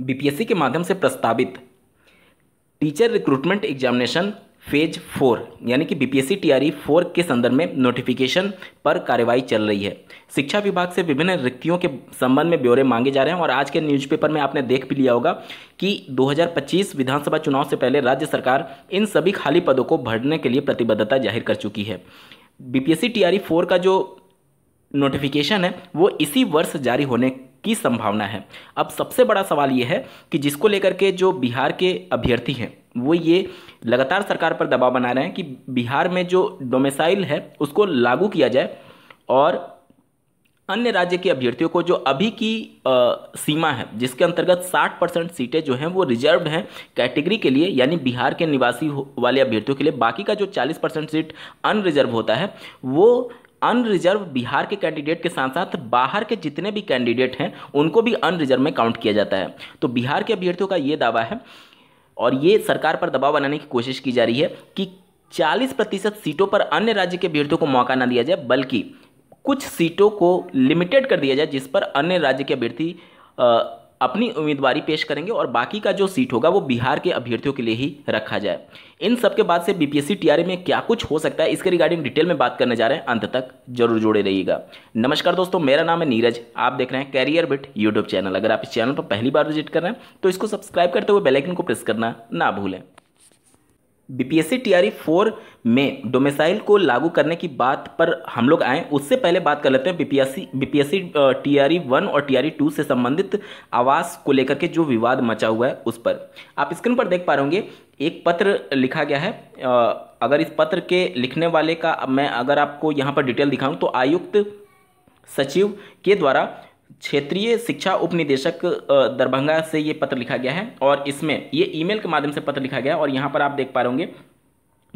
BPSC के माध्यम से प्रस्तावित teacher recruitment examination phase four यानी कि बीपीएससी टीआरई e फोर के संदर्भ में नोटिफिकेशन पर कार्रवाई चल रही है शिक्षा विभाग से विभिन्न रिक्तियों के संबंध में ब्यौरे मांगे जा रहे हैं और आज के न्यूज़पेपर में आपने देख भी लिया होगा कि 2025 विधानसभा चुनाव से पहले राज्य सरकार इन सभी खाली पदों को भरने के लिए प्रतिबद्धता जाहिर कर चुकी है बीपीएससी टीआरई e फोर का जो नोटिफिकेशन है वो इसी वर्ष जारी होने की संभावना है अब सबसे बड़ा सवाल ये है कि जिसको लेकर के जो बिहार के अभ्यर्थी हैं वो ये लगातार सरकार पर दबाव बना रहे हैं कि बिहार में जो डोमेसाइल है उसको लागू किया जाए और अन्य राज्य के अभ्यर्थियों को जो अभी की आ, सीमा है जिसके अंतर्गत 60 परसेंट सीटें जो हैं वो रिजर्व हैं कैटेगरी के लिए यानी बिहार के निवासी वाले अभ्यर्थियों के लिए बाकी का जो 40 परसेंट सीट अनरिजर्व होता है वो अनरिजर्व बिहार के कैंडिडेट के साथ साथ बाहर के जितने भी कैंडिडेट हैं उनको भी अनरिजर्व में काउंट किया जाता है तो बिहार के अभ्यर्थियों का ये दावा है और ये सरकार पर दबाव बनाने की कोशिश की जा रही है कि 40 प्रतिशत सीटों पर अन्य राज्य के अभ्यर्थियों को मौका ना दिया जाए बल्कि कुछ सीटों को लिमिटेड कर दिया जाए जिस पर अन्य राज्य के अभ्यर्थी अपनी उम्मीदवारी पेश करेंगे और बाकी का जो सीट होगा वो बिहार के अभ्यर्थियों के लिए ही रखा जाए इन सब के बाद से बीपीएससी टीआरए में क्या कुछ हो सकता है इसके रिगार्डिंग डिटेल में बात करने जा रहे हैं अंत तक जरूर जुड़े रहिएगा नमस्कार दोस्तों मेरा नाम है नीरज आप देख रहे हैं कैरियर बिट यूट्यूब चैनल अगर आप इस चैनल पर पहली बार विजिट कर रहे हैं तो इसको सब्सक्राइब करते हुए बेलाइकन को प्रेस करना ना भूलें बीपीएससी टीआरई फोर में डोमिसाइल को लागू करने की बात पर हम लोग आए उससे पहले बात कर लेते हैं बीपीएससी बीपीएससी टीआरई वन और टीआरई टू से संबंधित आवास को लेकर के जो विवाद मचा हुआ है उस पर आप स्क्रीन पर देख पा रहे होंगे एक पत्र लिखा गया है अगर इस पत्र के लिखने वाले का मैं अगर आपको यहाँ पर डिटेल दिखाऊँ तो आयुक्त सचिव के द्वारा क्षेत्रीय शिक्षा उपनिदेशक दरभंगा से ये पत्र लिखा गया है और इसमें ये ईमेल के माध्यम से पत्र लिखा गया है और यहाँ पर आप देख पा होंगे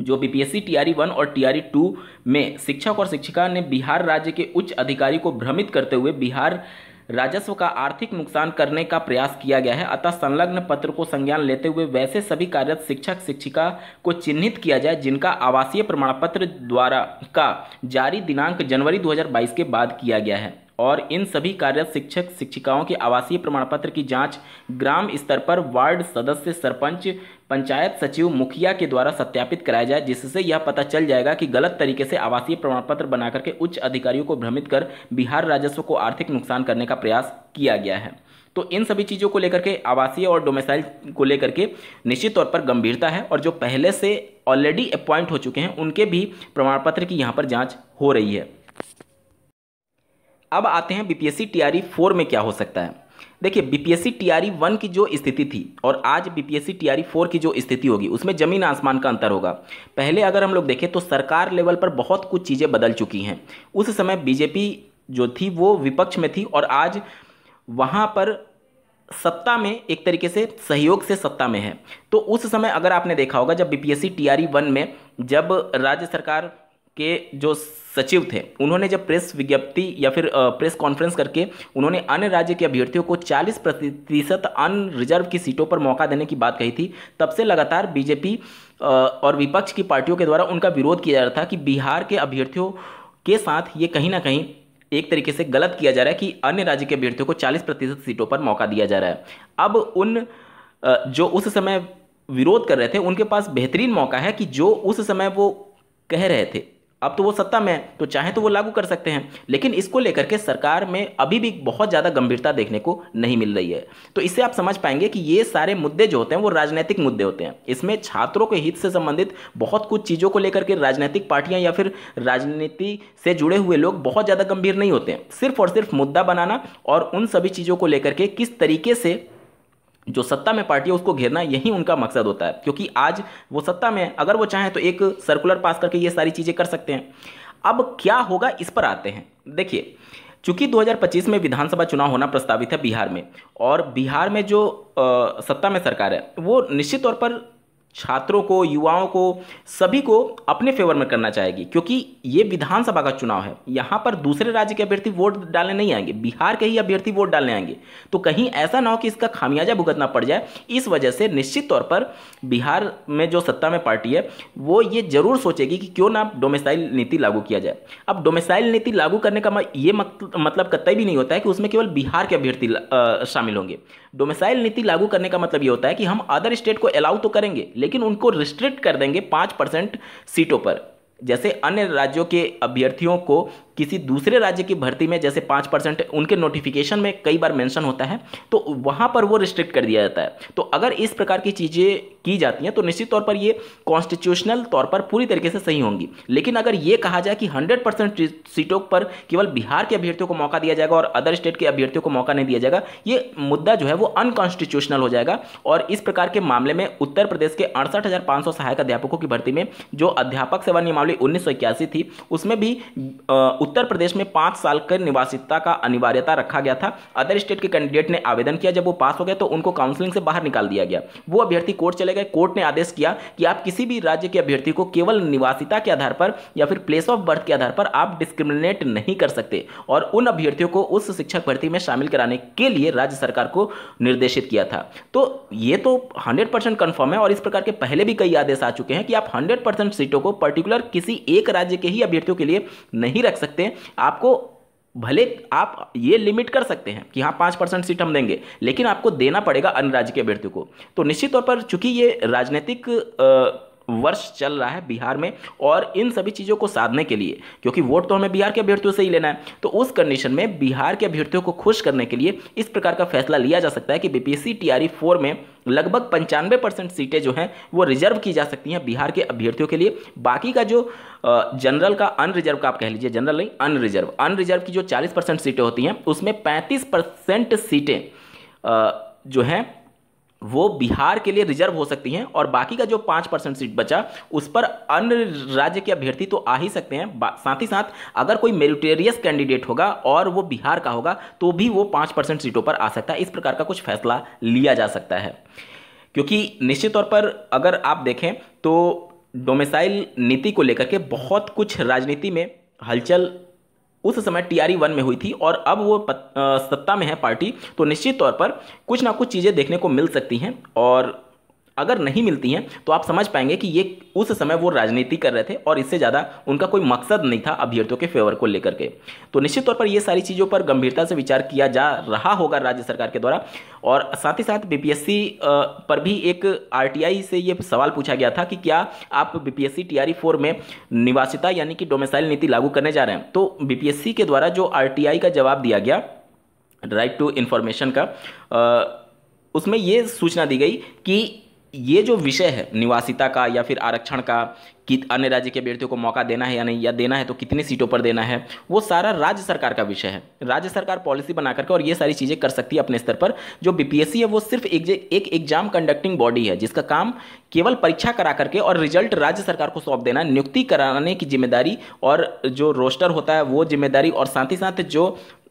जो बीपीएससी टीआरई वन और टीआरई टू में शिक्षक और शिक्षिका ने बिहार राज्य के उच्च अधिकारी को भ्रमित करते हुए बिहार राजस्व का आर्थिक नुकसान करने का प्रयास किया गया है अतः संलग्न पत्र को संज्ञान लेते हुए वैसे सभी कार्यरत शिक्षक शिक्षिका को चिन्हित किया जाए जिनका आवासीय प्रमाण पत्र द्वारा का जारी दिनांक जनवरी 2022 के बाद किया गया है और इन सभी कार्यरत शिक्षक शिक्षिकाओं के आवासीय प्रमाण पत्र की जांच ग्राम स्तर पर वार्ड सदस्य सरपंच पंचायत सचिव मुखिया के द्वारा सत्यापित कराया जाए जिससे यह पता चल जाएगा कि गलत तरीके से आवासीय प्रमाण पत्र बना करके उच्च अधिकारियों को भ्रमित कर बिहार राजस्व को आर्थिक नुकसान करने का प्रयास किया गया है तो इन सभी चीज़ों को लेकर के आवासीय और डोमेसाइल को लेकर के निश्चित तौर पर गंभीरता है और जो पहले से ऑलरेडी अपॉइंट हो चुके हैं उनके भी प्रमाण पत्र की यहाँ पर जाँच हो रही है अब आते हैं बीपीएससी टीआरई फोर में क्या हो सकता है देखिए बीपीएससी टीआरई वन की जो स्थिति थी और आज बीपीएससी टीआरई फोर की जो स्थिति होगी उसमें जमीन आसमान का अंतर होगा पहले अगर हम लोग देखें तो सरकार लेवल पर बहुत कुछ चीज़ें बदल चुकी हैं उस समय बीजेपी जो थी वो विपक्ष में थी और आज वहाँ पर सत्ता में एक तरीके से सहयोग से सत्ता में है तो उस समय अगर आपने देखा होगा जब बीपीएससी टीआरई वन में जब राज्य सरकार के जो सचिव थे उन्होंने जब प्रेस विज्ञप्ति या फिर प्रेस कॉन्फ्रेंस करके उन्होंने अन्य राज्य के अभ्यर्थियों को 40 प्रतिशत अन्य रिजर्व की सीटों पर मौका देने की बात कही थी तब से लगातार बीजेपी और विपक्ष की पार्टियों के द्वारा उनका विरोध किया जा रहा था कि बिहार के अभ्यर्थियों के साथ ये कहीं ना कहीं एक तरीके से गलत किया जा रहा है कि अन्य राज्य के अभ्यर्थियों को चालीस प्रतिशत सीटों पर मौका दिया जा रहा है अब उन जो उस समय विरोध कर रहे थे उनके पास बेहतरीन मौका है कि जो उस समय वो कह रहे थे अब तो वो सत्ता में है तो चाहे तो वो लागू कर सकते हैं लेकिन इसको लेकर के सरकार में अभी भी बहुत ज़्यादा गंभीरता देखने को नहीं मिल रही है तो इससे आप समझ पाएंगे कि ये सारे मुद्दे जो होते हैं वो राजनीतिक मुद्दे होते हैं इसमें छात्रों के हित से संबंधित बहुत कुछ चीज़ों को लेकर के राजनीतिक पार्टियाँ या फिर राजनीति से जुड़े हुए लोग बहुत ज़्यादा गंभीर नहीं होते हैं सिर्फ और सिर्फ मुद्दा बनाना और उन सभी चीज़ों को लेकर के किस तरीके से जो सत्ता में पार्टी है उसको घेरना यही उनका मकसद होता है क्योंकि आज वो सत्ता में अगर वो चाहें तो एक सर्कुलर पास करके ये सारी चीज़ें कर सकते हैं अब क्या होगा इस पर आते हैं देखिए चूंकि 2025 में विधानसभा चुनाव होना प्रस्तावित है बिहार में और बिहार में जो आ, सत्ता में सरकार है वो निश्चित तौर पर छात्रों को युवाओं को सभी को अपने फेवर में करना चाहेगी क्योंकि ये विधानसभा का चुनाव है यहाँ पर दूसरे राज्य के अभ्यर्थी वोट डालने नहीं आएंगे बिहार के ही अभ्यर्थी वोट डालने आएंगे तो कहीं ऐसा ना हो कि इसका खामियाजा भुगतना पड़ जाए इस वजह से निश्चित तौर पर बिहार में जो सत्ता में पार्टी है वो ये जरूर सोचेगी कि क्यों ना डोमिसाइल नीति लागू किया जाए अब डोमिसाइल नीति लागू करने का ये मतलब कतई भी नहीं होता है कि उसमें केवल बिहार के अभ्यर्थी शामिल होंगे डोमिसाइल नीति लागू करने का मतलब ये होता है कि हम अदर स्टेट को अलाउ तो करेंगे लेकिन उनको रिस्ट्रिक्ट कर देंगे पाँच परसेंट सीटों पर जैसे अन्य राज्यों के अभ्यर्थियों को किसी दूसरे राज्य की भर्ती में जैसे पाँच परसेंट उनके नोटिफिकेशन में कई बार मेंशन होता है तो वहाँ पर वो रिस्ट्रिक्ट कर दिया जाता है तो अगर इस प्रकार की चीज़ें की जाती हैं तो निश्चित तौर पर ये कॉन्स्टिट्यूशनल तौर पर पूरी तरीके से सही होंगी लेकिन अगर ये कहा जाए कि हंड्रेड परसेंट सीटों पर केवल बिहार के अभ्यर्थियों को मौका दिया जाएगा और अदर स्टेट के अभ्यर्थियों को मौका नहीं दिया जाएगा ये मुद्दा जो है वो अनकॉन्स्टिट्यूशनल हो जाएगा और इस प्रकार के मामले में उत्तर प्रदेश के अड़सठ सहायक अध्यापकों की भर्ती में जो अध्यापक सेवा नियमावली उन्नीस थी उसमें भी उत्तर प्रदेश में पांच साल के निवासिता का अनिवार्यता रखा गया था अदर स्टेट के कैंडिडेट ने आवेदन किया जब वो पास हो गया तो उनको काउंसलिंग से बाहर निकाल दिया गया वो अभ्यर्थी कोर्ट चले गए कोर्ट ने आदेश किया कि आप किसी भी राज्य के अभ्यर्थी को केवल निवासिता के आधार पर या फिर प्लेस ऑफ बर्थ के आधार पर आप डिस्क्रिमिनेट नहीं कर सकते और उन अभ्यर्थियों को उस शिक्षक भर्ती में शामिल कराने के लिए राज्य सरकार को निर्देशित किया था तो ये तो हंड्रेड परसेंट कन्फर्म है और इस प्रकार के पहले भी कई आदेश आ चुके हैं कि आप हंड्रेड परसेंट सीटों को पर्टिकुलर किसी एक राज्य के ही अभ्यर्थियों के लिए नहीं रख सकते सकते हैं आपको भले आप ये लिमिट कर सकते हैं कि हाँ पाँच परसेंट सीट हम देंगे लेकिन आपको देना पड़ेगा अन्य राज्य के अभ्यर्थियों को तो निश्चित तौर पर चूंकि ये राजनीतिक वर्ष चल रहा है बिहार में और इन सभी चीज़ों को साधने के लिए क्योंकि वोट तो हमें बिहार के अभ्यर्थियों से ही लेना है तो उस कंडीशन में बिहार के अभ्यर्थियों को खुश करने के लिए इस प्रकार का फैसला लिया जा सकता है कि B P R E four में लगभग पंचानवे परसेंट सीटें जो हैं वो रिजर्व की जा सकती हैं बिहार के अभ्यर्थियों के लिए बाकी का जो जनरल का अनरिजर्व का आप कह लीजिए जनरल नहीं अनरिजर्व अनरिजर्व की जो चालीस परसेंट सीटें होती हैं उसमें पैंतीस परसेंट सीटें जो हैं वो बिहार के लिए रिजर्व हो सकती हैं और बाकी का जो पाँच परसेंट सीट बचा उस पर अन्य राज्य के अभ्यर्थी तो आ ही सकते हैं साथ ही साथ अगर कोई मेरिटेरियस कैंडिडेट होगा और वो बिहार का होगा तो भी वो पाँच परसेंट सीटों पर आ सकता है इस प्रकार का कुछ फैसला लिया जा सकता है क्योंकि निश्चित तौर पर अगर आप देखें तो डोमेसाइल नीति को लेकर के बहुत कुछ राजनीति में हलचल उस समय टीआरई वन में हुई थी और अब वो पत, आ, सत्ता में है पार्टी तो निश्चित तौर पर कुछ ना कुछ चीज़ें देखने को मिल सकती हैं और अगर नहीं मिलती हैं तो आप समझ पाएंगे कि ये उस समय वो राजनीति कर रहे थे और इससे ज़्यादा उनका कोई मकसद नहीं था अभ्यर्थियों के फेवर को लेकर के तो निश्चित तौर पर ये सारी चीज़ों पर गंभीरता से विचार किया जा रहा होगा राज्य सरकार के द्वारा और साथ ही साथ बीपीएससी पर भी एक आरटीआई से ये सवाल पूछा गया था कि क्या आप बी पी फोर में निवासिता यानी कि डोमेसाइल नीति लागू करने जा रहे हैं तो बी के द्वारा जो आर का जवाब दिया गया राइट टू इन्फॉर्मेशन का उसमें ये सूचना दी गई कि ये जो विषय है निवासिता का या फिर आरक्षण का कि अन्य राज्य के अभ्यर्थियों को मौका देना है या नहीं या देना है तो कितनी सीटों पर देना है वो सारा राज्य सरकार का विषय है राज्य सरकार पॉलिसी बना करके और ये सारी चीज़ें कर सकती है अपने स्तर पर जो बीपीएससी है वो सिर्फ एक एक एग्जाम कंडक्टिंग बॉडी है जिसका काम केवल परीक्षा करा करके और रिजल्ट राज्य सरकार को सौंप देना नियुक्ति कराने की जिम्मेदारी और जो रोस्टर होता है वो जिम्मेदारी और साथ ही साथ जो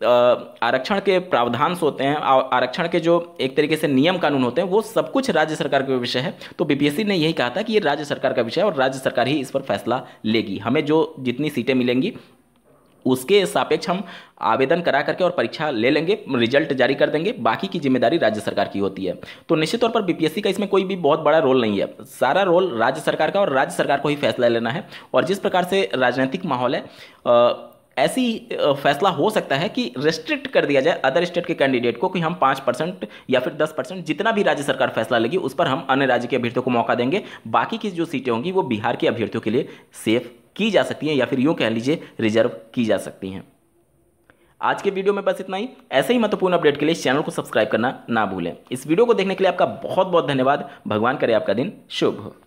आरक्षण के प्रावधान होते हैं आरक्षण के जो एक तरीके से नियम कानून होते हैं वो सब कुछ राज्य सरकार का विषय है तो बीपीएससी ने यही कहा था कि ये राज्य सरकार का विषय है और राज्य सरकार सरकार ही इस पर फैसला लेगी हमें जो जितनी सीटें मिलेंगी उसके सापेक्ष हम आवेदन करा करके और परीक्षा ले लेंगे रिजल्ट जारी कर देंगे बाकी की जिम्मेदारी राज्य सरकार की होती है तो निश्चित तौर पर बीपीएससी का इसमें कोई भी बहुत बड़ा रोल नहीं है सारा रोल राज्य सरकार का और राज्य सरकार को ही फैसला लेना है और जिस प्रकार से राजनीतिक माहौल है आ, ऐसी फैसला हो सकता है कि रेस्ट्रिक्ट कर दिया जाए अदर स्टेट के कैंडिडेट को कि हम पाँच परसेंट या फिर दस परसेंट जितना भी राज्य सरकार फैसला लेगी उस पर हम अन्य राज्य के अभ्यर्थियों को मौका देंगे बाकी की जो सीटें होंगी वो बिहार के अभ्यर्थियों के लिए सेफ की जा सकती हैं या फिर यूँ कह लीजिए रिजर्व की जा सकती हैं आज के वीडियो में बस इतना ही ऐसे ही महत्वपूर्ण अपडेट के लिए चैनल को सब्सक्राइब करना ना भूलें इस वीडियो को देखने के लिए आपका बहुत बहुत धन्यवाद भगवान करे आपका दिन शुभ हो